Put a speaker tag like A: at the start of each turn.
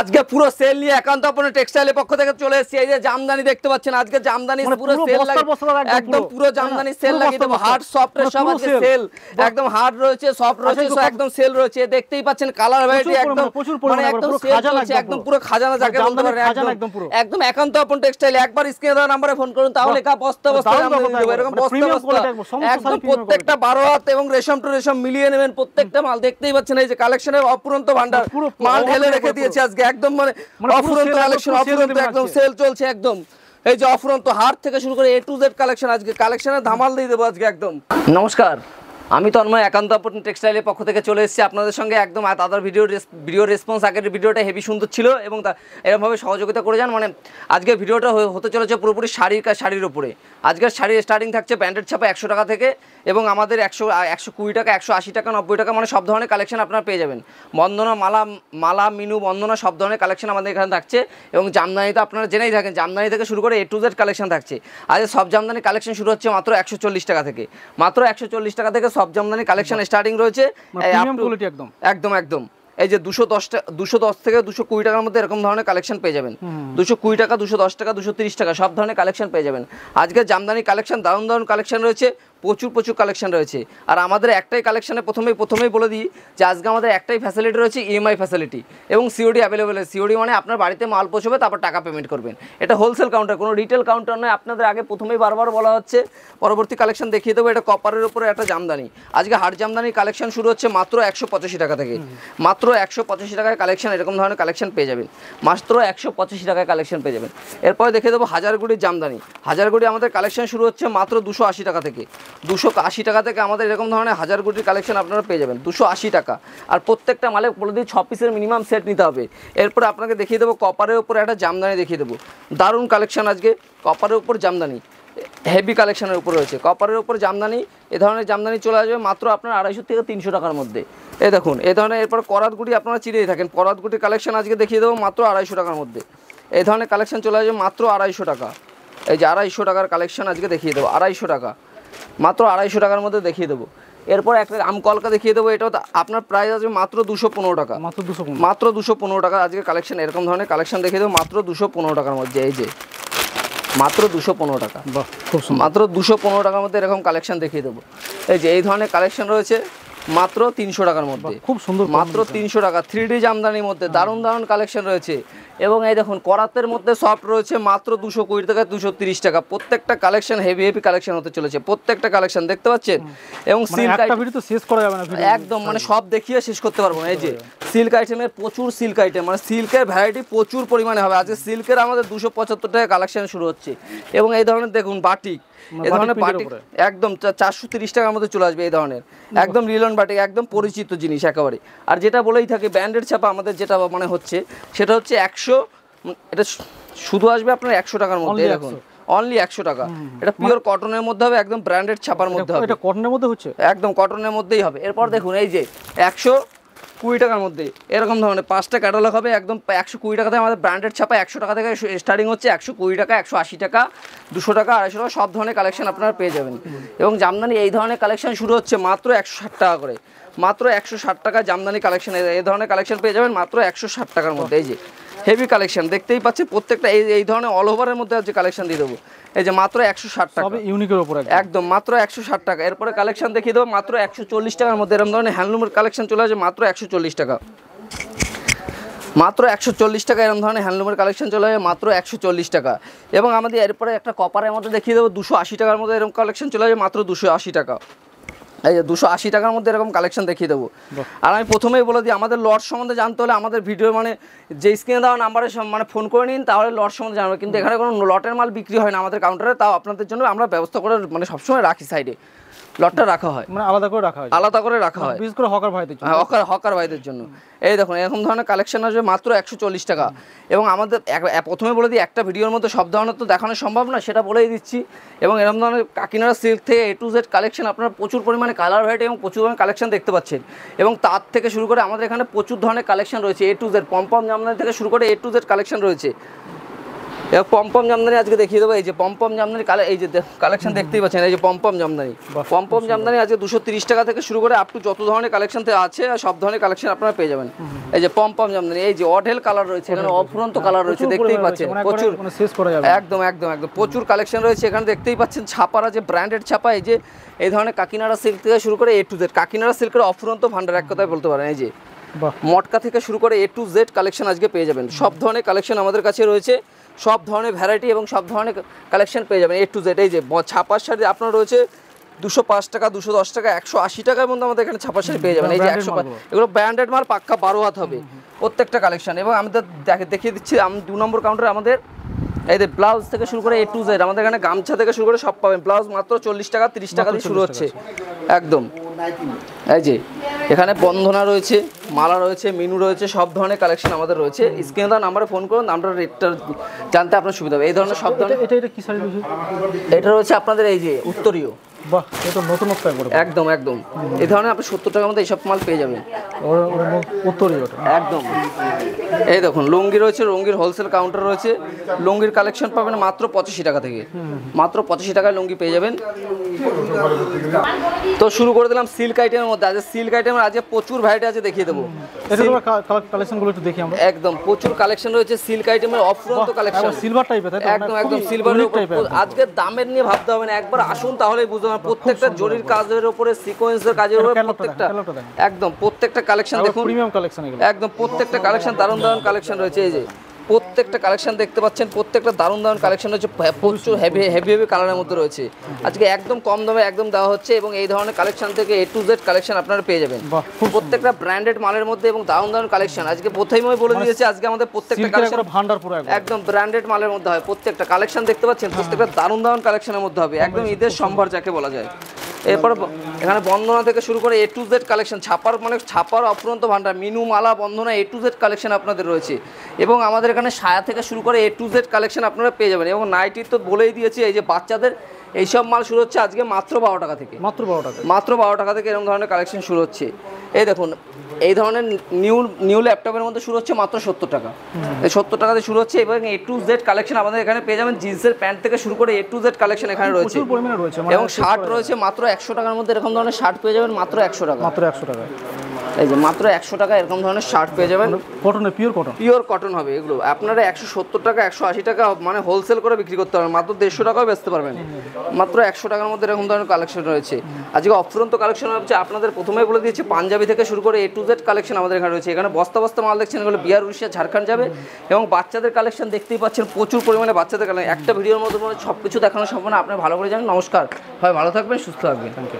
A: আজকে পুরো সেল নিয়ে একান্ত আপনার টেক্সটাইলের পক্ষ থেকে চলে এসেছি এই যে জামদানি দেখতে পাচ্ছেন আজকে জামদানি মানে পুরো সেল লাগে একদম পুরো জামদানি সেল হ্যাঁ, লাগে দেবো হার্ড সফট মানে সব আজকে সেল একদম হার্ড রয়েছে সফট রয়েছে আচ্ছা, একদম সেল রয়েছে দেখতেই পাচ্ছেন কালার ভ্যারাইটি একদম প্রচুর পরিমাণে মানে একদম সেল রয়েছে একদম পুরো খাজানা যাকে বলতে পারেন একদম একদম একান্ত আপনার টেক্সটাইল একবার স্ক্রিনে দেওয়া নম্বরে ফোন করুন তাহলে কা বস্তা বস্তা জামদানি দেব এরকম বস্তা বস্তা একদম প্রত্যেকটা 12 হাত এবং রেশম টু রেশম মিলিয়ে নেবেন প্রত্যেকটা মাল দেখতেই পাচ্ছেন এই যে কালেকশনের অপুরন্ত ভান্ডার মাল ঢেলে রেখে দিয়েছে আজকে আজকে একদম মানে, মানে অফুরন্ত কালেকশন অফুরন্ত একদম সেল চলছে একদম এই যে অফুরন্ত হার থেকে শুরু করে এ টু জেড কালেকশন আজকে কালেকশনের ধামাল দিয়ে দেবো আজকে একদম নমস্কার আমি তন্ময় একান্ত আপন টেক্সটাইলের পক্ষ থেকে চলে এসেছি আপনাদের সঙ্গে একদম তাদের ভিডিও ভিডিও রেসপন্স আগের ভিডিওটা হেভি সুন্দর ছিল এবং তা এরমভাবে সহযোগিতা করে যান মানে আজকে ভিডিওটা হতে চলেছে পুরোপুরি শাড়ির শাড়ির উপরে আজকের শাড়ির স্টার্টিং থাকছে ব্র্যান্ডেড ছাপা একশো টাকা থেকে এবং আমাদের একশো একশো কুড়ি টাকা একশো আশি টাকা নব্বই টাকা মানে সব ধরনের কালেকশন আপনারা পেয়ে যাবেন বন্দনা মালা মালা মিনু বন্দনা সব ধরনের কালেকশন আমাদের এখানে থাকছে এবং জামদানি তো আপনারা জেনেই থাকেন জামদানি থেকে শুরু করে এ টু জেড কালেকশন থাকছে আজ সব জামদানি কালেকশন শুরু হচ্ছে মাত্র একশো টাকা থেকে মাত্র একশো টাকা থেকে সব জামদানি কালেকশন স্টার্টিং রয়েছে মানে একদম একদম একদম এই যে দুশো দশটা দুশো দশ থেকে দুশো কুড়ি টাকার মধ্যে এরকম ধরনের কালেকশন পেয়ে যাবেন দুশো কুড়ি টাকা দুশো দশ টাকা দুশো তিরিশ টাকা সব ধরনের কালেকশন পেয়ে যাবেন আজকে জামদানি কালেকশন দারুণ দারুণ কালেকশন রয়েছে প্রচুর প্রচুর কালেকশন রয়েছে আর আমাদের একটাই কালেকশানে প্রথমেই প্রথমেই বলে দিই যে আজকে আমাদের একটাই ফ্যাসিলিটি রয়েছে ইএমআই e ফ্যাসিলিটি এবং সিওডি অ্যাভেলেবেল সিওডি মানে আপনার বাড়িতে মাল পৌঁছবে তারপর টাকা পেমেন্ট করবেন এটা হোলসেল কাউন্টার কোনো রিটেল কাউন্টার নয় আপনাদের আগে প্রথমেই বারবার বলা হচ্ছে পরবর্তী কালেকশন দেখিয়ে দেবো এটা কপারের উপরে একটা জামদানি আজকে হাট জামদানির কালেকশন শুরু হচ্ছে মাত্র একশো টাকা থেকে মাত্র একশো পঁচাশি টাকায় কালেকশন এরকম ধরনের কালেকশন পেয়ে যাবেন মাত্র একশো পঁচাশি টাকায় কালেকশন পেয়ে যাবেন এরপরে দেখে দেবো হাজারগুড়ির জামদানি হাজারগুড়ি আমাদের কালেকশন শুরু হচ্ছে মাত্র দুশো টাকা থেকে দুশো আশি টাকা থেকে আমাদের এরকম ধরনের হাজার কোটির কালেকশন আপনারা পেয়ে যাবেন দুশো আশি টাকা আর প্রত্যেকটা মালে বলে দিই ছ পিসের মিনিমাম সেট নিতে হবে এরপর আপনাকে দেখিয়ে দেবো কপারের ওপরে একটা জামদানি দেখিয়ে দেবো দারুণ কালেকশন আজকে কপারের ওপর জামদানি হেভি কালেকশনের উপর রয়েছে কপারের ওপর জামদানি এ ধরনের জামদানি চলে আসবে মাত্র আপনার আড়াইশো থেকে তিনশো টাকার মধ্যে এ দেখুন এ ধরনের এরপর করাতগুটি আপনারা চিনেই থাকেন করাতগুটির কালেকশন আজকে দেখিয়ে দেবো মাত্র আড়াইশো টাকার মধ্যে এ ধরনের কালেকশন চলে আসবে মাত্র আড়াইশো টাকা এই যে আড়াইশো টাকার কালেকশন আজকে দেখিয়ে দেবো আড়াইশো টাকা মাত্র আড়াইশো টাকার মধ্যে দেখিয়ে দেবো এরপর একটা আম কলকা দেখিয়ে দেবো এটা আপনার প্রাইস আছে মাত্র দুশো পনেরো টাকা মাত্র দুশো মাত্র দুশো পনেরো টাকা আজকে কালেকশন এরকম ধরনের কালেকশন দেখিয়ে দেবো মাত্র দুশো পনেরো টাকার মধ্যে এই যে মাত্র দুশো পনেরো টাকা মাত্র দুশো পনেরো টাকার মধ্যে এরকম কালেকশন দেখিয়ে দেবো এই যে এই ধরনের কালেকশন রয়েছে মাত্র তিনশো টাকার মধ্যে খুব সুন্দর মাত্র তিনশো টাকা থ্রি ডি জামদানির মধ্যে দারুণ দারুণ কালেকশন রয়েছে এবং এই দেখুন করাতের মধ্যে সফট রয়েছে মাত্র দুশো কুড়ি টাকা দুশো তিরিশ টাকা প্রত্যেকটা কালেকশন হেভি হেভি কালেকশন হতে চলেছে প্রত্যেকটা কালেকশন দেখতে পাচ্ছেন এবং সিল্ক মানে আইটেম শেষ করা যাবে না একদম মানে হ্যাঁ। সব দেখিয়ে শেষ করতে পারবো না এই যে সিল্ক হ্যাঁ। আইটেমের প্রচুর সিল্ক আইটেম মানে সিল্কের ভ্যারাইটি প্রচুর পরিমাণে হবে আজকে সিল্কের আমাদের দুশো পঁচাত্তর টাকা কালেকশন শুরু হচ্ছে এবং এই ধরনের দেখুন বাটিক মানে এই ধরনের বাটিক একদম চারশো তিরিশ টাকার মধ্যে চলে আসবে এই ধরনের একদম রিলন বাটিক একদম পরিচিত জিনিস একেবারে আর যেটা বলেই থাকে ব্যান্ডের ছাপা আমাদের যেটা মানে হচ্ছে সেটা হচ্ছে একশো এটা শুধু আসবে আপনার একশো টাকার মধ্যে এখন অনলি একশো টাকা এটা পিওর কটনের মধ্যে হবে একদম ব্র্যান্ডেড ছাপার মধ্যে হবে এটা কটনের মধ্যে হচ্ছে একদম কটনের মধ্যেই হবে এরপর দেখুন এই যে একশো কুড়ি টাকার মধ্যে এরকম ধরনের পাঁচটা ক্যাটালগ হবে একদম একশো কুড়ি টাকাতে আমাদের ব্র্যান্ডেড ছাপা একশো টাকা থেকে স্টার্টিং হচ্ছে একশো কুড়ি টাকা একশো আশি টাকা দুশো টাকা আড়াইশো টাকা সব ধরনের কালেকশন আপনারা পেয়ে যাবেন এবং জামদানি এই ধরনের কালেকশন শুরু হচ্ছে মাত্র একশো ষাট টাকা করে মাত্র একশো ষাট টাকা জামদানি কালেকশন এই ধরনের কালেকশন পেয়ে যাবেন মাত্র একশো ষাট টাকার মধ্যে এই যে হেভি কালেকশন দেখতেই পাচ্ছি প্রত্যেকটা এই এই ধরনের অল ওভারের মধ্যে আজকে কালেকশন দিয়ে দেবো এই যে মাত্র একশো ষাট টাকা ইউনিকের উপরে একদম মাত্র একশো ষাট টাকা এরপরে কালেকশন দেখিয়ে দেবো মাত্র একশো চল্লিশ টাকার মধ্যে এরকম ধরনের হ্যান্ডলুমের কালেকশন চলে আসে মাত্র একশো চল্লিশ টাকা মাত্র একশো চল্লিশ টাকা এরকম ধরনের হ্যান্ডলুমের কালেকশন চলে যাবে মাত্র একশো চল্লিশ টাকা এবং আমাদের এরপরে একটা কপারের মধ্যে দেখিয়ে দেবো দুশো আশি টাকার মধ্যে এরকম কালেকশন চলে যাবে মাত্র দুশো আশি টাকা এই যে দুশো আশি টাকার মধ্যে এরকম কালেকশন দেখিয়ে দেবো আর আমি প্রথমেই বলে দিই আমাদের লট সম্বন্ধে জানতে হলে আমাদের ভিডিও মানে যে স্ক্রিনে দেওয়া নাম্বারে মানে ফোন করে নিন তাহলে লট সম্বন্ধে জানবে কিন্তু এখানে কোনো লটের মাল বিক্রি হয় না আমাদের কাউন্টারে তাও আপনাদের জন্য আমরা ব্যবস্থা করে মানে সবসময় রাখি সাইডে লটটা রাখা হয় মানে আলাদা করে রাখা হয় আলাদা করে রাখা মানে হয় বিশেষ করে হকার ভাইদের জন্য হ্যাঁ, হকার হকার ভাইদের জন্য এই দেখুন এরকম ধরনের কালেকশন আসবে মাত্র একশো টাকা এবং আমাদের প্রথমে বলে দিই একটা ভিডিওর মধ্যে সব ধরনের তো দেখানো সম্ভব না সেটা বলেই দিচ্ছি এবং এরকম ধরনের কাকিনারা সিল্ক থেকে এ টু জেড কালেকশন আপনারা প্রচুর পরিমাণে কালার ভ্যারাইটি এবং প্রচুর পরিমাণে কালেকশন দেখতে পাচ্ছেন এবং তার থেকে শুরু করে আমাদের এখানে প্রচুর ধরনের কালেকশন রয়েছে এ টু জেড পম্পম জামদানি থেকে শুরু করে এ টু জেড কালেকশন রয়েছে পম্পম জামদানি আজকে দেখিয়ে দেবো এই যে পম্পম জামদানি কালে এই যে কালেকশন দেখতেই পাচ্ছেন এই যে পম্পম জামদানি পম্পম জামদানি আজকে দুশো তিরিশ টাকা থেকে শুরু করে আপ টু যত ধরনের কালেকশন আছে সব ধরনের কালেকশন আপনারা পেয়ে যাবেন এই যে পম্পম জামদানি এই যে অঢেল কালার রয়েছে এখানে অফুরন্ত কালার হ্যাঁ, রয়েছে দেখতেই পাচ্ছেন মানে প্রচুর একদম একদম একদম প্রচুর কালেকশন রয়েছে এখানে দেখতেই পাচ্ছেন ছাপারা যে ব্র্যান্ডেড ছাপা এই যে এই ধরনের কাকিনাড়া সিল্ক থেকে শুরু করে এ টু জেড কাকিনাড়া সিল্কের অফুরন্ত ভান্ডার এক কথায় বলতে পারেন এই যে মটকা থেকে শুরু করে এ টু জেড কালেকশন আজকে পেয়ে যাবেন সব ধরনের কালেকশন আমাদের কাছে রয়েছে সব ধরনের ভ্যারাইটি এবং সব ধরনের কালেকশন পেয়ে যাবেন এ টু জেড এই যে ছাপার শাড়ি আপনার রয়েছে দুশো পাঁচ টাকা দুশো দশ টাকা একশো আশি টাকার মধ্যে আমাদের এখানে ছাপা শাড়ি পেয়ে যাবেন এই যে একশো এগুলো ব্র্যান্ডেড মাল পাক্কা বারো হাত হবে প্রত্যেকটা কালেকশন এবং আমাদের দেখিয়ে দিচ্ছি আমি দু নম্বর কাউন্টারে আমাদের এই যে ব্লাউজ থেকে শুরু করে এ টু জেড আমাদের এখানে গামছা থেকে শুরু করে সব পাবেন ব্লাউজ মাত্র চল্লিশ টাকা তিরিশ টাকা দিয়ে শুরু হচ্ছে একদম এই যে এখানে বন্ধনা রয়েছে মালা রয়েছে মিনু রয়েছে সব ধরনের কালেকশন আমাদের রয়েছে স্ক্রিনে দেওয়া নাম্বারে ফোন করুন নামটা রেটটা জানতে আপনার সুবিধা হবে এই ধরনের সব ধরনের এটা এটা এটা রয়েছে আপনাদের এই যে উত্তরীয় একদম একদম এই ধরনের আপনি সত্তর টাকার মধ্যে এইসব মাল পেয়ে যাবেন একদম এই দেখুন লুঙ্গি রয়েছে লুঙ্গির হোলসেল কাউন্টার রয়েছে লুঙ্গির কালেকশন পাবেন মাত্র পঁচাশি টাকা থেকে মাত্র পঁচাশি টাকায় লুঙ্গি পেয়ে যাবেন তো শুরু করে দিলাম সিল্ক আইটেমের মধ্যে আজকে সিল্ক আইটেমের আজকে প্রচুর ভ্যারাইটি আছে দেখিয়ে দেবো কালেকশনগুলো একদম প্রচুর কালেকশন রয়েছে সিল্ক আইটেমের অফুরন্ত কালেকশন সিলভার টাইপের একদম একদম সিলভারের আজকে দামের নিয়ে ভাবতে হবে না একবার আসুন তাহলে বুঝতে প্রত্যেকটা জরির কাজের উপরে সিকোয়েন্সের কাজের উপরে প্রত্যেকটা একদম প্রত্যেকটা কালেকশন দেখুন প্রিমিয়াম কালেকশন একদম প্রত্যেকটা কালেকশন দারুণ দারুণ কালেকশন রয়েছে এই যে প্রত্যেকটা কালেকশন দেখতে পাচ্ছেন প্রত্যেকটা দারুণ দারুণ কালেকশন হচ্ছে প্রচুর হেভি হেভি হেভি কালারের মধ্যে রয়েছে আজকে একদম কম দামে একদম দেওয়া হচ্ছে এবং এই ধরনের কালেকশন থেকে এ টু জেড কালেকশন আপনারা পেয়ে যাবেন প্রত্যেকটা ব্র্যান্ডেড মালের মধ্যে এবং দারুণ দারুণ কালেকশন আজকে প্রথমেই বলে মানে দিয়েছে আজকে আমাদের প্রত্যেকটা কালেকশন ভান্ডার পুরো একদম ব্র্যান্ডেড মালের মধ্যে হয় প্রত্যেকটা কালেকশন দেখতে পাচ্ছেন হ্যাঁ। প্রত্যেকটা দারুণ দারুণ কালেকশনের মধ্যে হবে একদম হ্যাঁ। ঈদের সম্ভার যাকে বলা যায় এরপর এখানে বন্ধনা থেকে শুরু করে এ টু জেড কালেকশন ছাপার মানে ছাপার অফুরন্ত ভান্ডার মিনু মালা বন্ধনা এ টু জেড কালেকশন আপনাদের রয়েছে এবং আমাদের এখানে সায়া থেকে শুরু করে এ টু জেড কালেকশন আপনারা পেয়ে যাবেন এবং নাইটির তো বলেই দিয়েছি এই যে বাচ্চাদের এইসব মাল শুরু হচ্ছে আজকে মাত্র বারো টাকা থেকে মাত্র বারো টাকা মাত্র বারো টাকা থেকে এরকম ধরনের কালেকশন শুরু হচ্ছে এই দেখুন এই ধরনের নিউ নিউ ল্যাপটপের মধ্যে শুরু হচ্ছে মাত্র সত্তর টাকা এই সত্তর টাকাতে শুরু হচ্ছে এবং এ টু জেড কালেকশন আমাদের এখানে পেয়ে যাবেন জিন্সের প্যান্ট থেকে শুরু করে এ টু জেড কালেকশন এখানে রয়েছে মানে এবং শার্ট রয়েছে মাত্র একশো টাকার মধ্যে এরকম ধরনের শার্ট পেয়ে যাবেন মাত্র একশো টাকা মাত্র একশো টাকা এই যে মাত্র একশো টাকা এরকম ধরনের শার্ট পেয়ে যাবেন কটনে পিওর কটন পিওর কটন হবে এগুলো আপনারা একশো সত্তর টাকা একশো আশি টাকা মানে হোলসেল করে বিক্রি করতে পারবেন মাত্র দেড়শো টাকাও বেচতে পারবেন মাত্র একশো টাকার মধ্যে এরকম ধরনের কালেকশন রয়েছে আজকে অফুরন্ত কালেকশন হচ্ছে আপনাদের প্রথমে বলে দিয়েছি পাঞ্জাবি থেকে শুরু করে এ টু জেড কালেকশন আমাদের এখানে রয়েছে এখানে বস্তা বস্তা মাল দেখছেন এগুলো বিহার উড়িষ্যা ঝাড়খণ্ড যাবে এবং বাচ্চাদের কালেকশন দেখতেই পাচ্ছেন প্রচুর পরিমাণে বাচ্চাদের কালেকশন একটা ভিডিওর মধ্যে সব কিছু দেখানো সম্ভব না আপনি ভালো করে জানেন নমস্কার হয় ভালো থাকবেন সুস্থ থাকবেন থ্যাংক ইউ